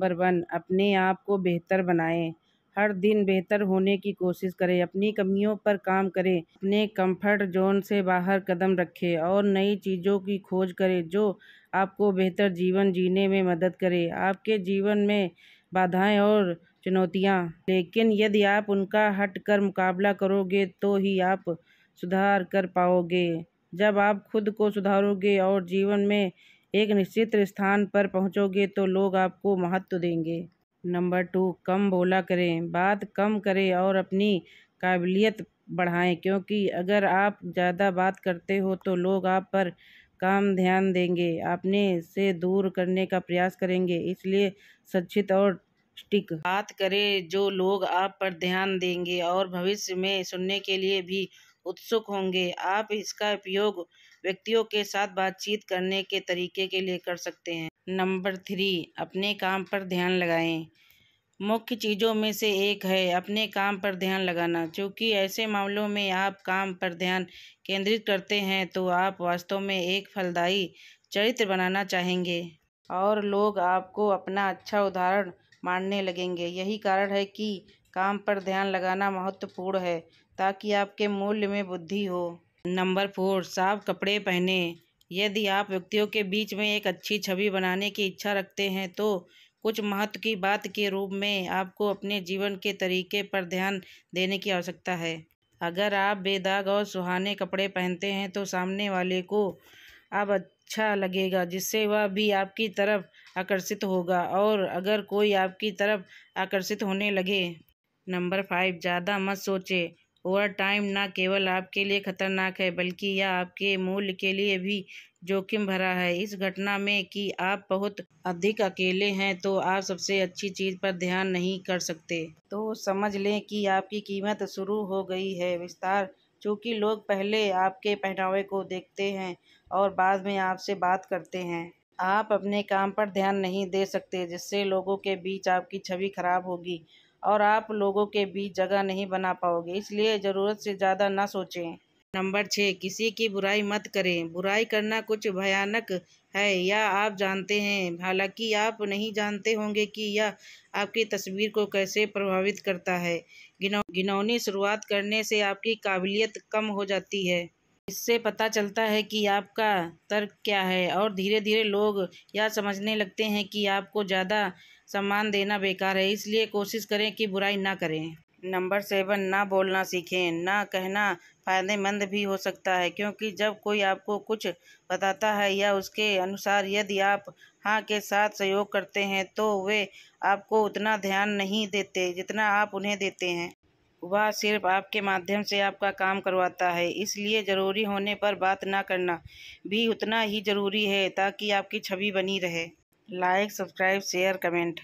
number one अपने आप को बेहतर बनाएं हर दिन बेहतर होने की कोशिश करें अपनी कमियों पर काम करें अपने कंफर्ट जोन से बाहर कदम रखें और नई चीज़ों की खोज करें जो आपको बेहतर जीवन जीने में मदद करे आपके जीवन में बाधाएं और चुनौतियां लेकिन यदि आप उनका हट कर मुकाबला करोगे तो ही आप सुधार कर पाओगे जब आप खुद को सुधारोगे और जीवन में एक निश्चित स्थान पर पहुँचोगे तो लोग आपको महत्व देंगे नंबर टू कम बोला करें बात कम करें और अपनी काबिलियत बढ़ाएं क्योंकि अगर आप ज़्यादा बात करते हो तो लोग आप पर काम ध्यान देंगे आपने से दूर करने का प्रयास करेंगे इसलिए सचित और स्टिक बात करें जो लोग आप पर ध्यान देंगे और भविष्य में सुनने के लिए भी उत्सुक होंगे आप इसका उपयोग व्यक्तियों के साथ बातचीत करने के तरीके के लिए कर सकते हैं नंबर थ्री अपने काम पर ध्यान लगाएं मुख्य चीज़ों में से एक है अपने काम पर ध्यान लगाना क्योंकि ऐसे मामलों में आप काम पर ध्यान केंद्रित करते हैं तो आप वास्तव में एक फलदायी चरित्र बनाना चाहेंगे और लोग आपको अपना अच्छा उदाहरण मानने लगेंगे यही कारण है कि काम पर ध्यान लगाना महत्वपूर्ण है ताकि आपके मूल्य में वृद्धि हो नंबर फोर साफ कपड़े पहने यदि आप व्यक्तियों के बीच में एक अच्छी छवि बनाने की इच्छा रखते हैं तो कुछ महत्व की बात के रूप में आपको अपने जीवन के तरीके पर ध्यान देने की आवश्यकता है अगर आप बेदाग और सुहाने कपड़े पहनते हैं तो सामने वाले को आप अच्छा लगेगा जिससे वह भी आपकी तरफ आकर्षित होगा और अगर कोई आपकी तरफ आकर्षित होने लगे नंबर फाइव ज़्यादा मत सोचे ओवर टाइम ना केवल आपके लिए खतरनाक है बल्कि यह आपके मूल्य के लिए भी जोखिम भरा है इस घटना में कि आप बहुत अधिक अकेले हैं तो आप सबसे अच्छी चीज़ पर ध्यान नहीं कर सकते तो समझ लें कि आपकी कीमत शुरू हो गई है विस्तार चूँकि लोग पहले आपके पहनावे को देखते हैं और बाद में आपसे बात करते हैं आप अपने काम पर ध्यान नहीं दे सकते जिससे लोगों के बीच आपकी छवि खराब होगी और आप लोगों के बीच जगह नहीं बना पाओगे इसलिए ज़रूरत से ज़्यादा ना सोचें नंबर छः किसी की बुराई मत करें बुराई करना कुछ भयानक है या आप जानते हैं हालांकि आप नहीं जानते होंगे कि यह आपकी तस्वीर को कैसे प्रभावित करता है गिनौनी शुरुआत करने से आपकी काबिलियत कम हो जाती है इससे पता चलता है कि आपका तर्क क्या है और धीरे धीरे लोग यह समझने लगते हैं कि आपको ज़्यादा सम्मान देना बेकार है इसलिए कोशिश करें कि बुराई ना करें नंबर सेवन ना बोलना सीखें ना कहना फ़ायदेमंद भी हो सकता है क्योंकि जब कोई आपको कुछ बताता है या उसके अनुसार यदि आप हाँ के साथ सहयोग करते हैं तो वे आपको उतना ध्यान नहीं देते जितना आप उन्हें देते हैं वह सिर्फ आपके माध्यम से आपका काम करवाता है इसलिए ज़रूरी होने पर बात ना करना भी उतना ही ज़रूरी है ताकि आपकी छवि बनी रहे लाइक सब्सक्राइब शेयर कमेंट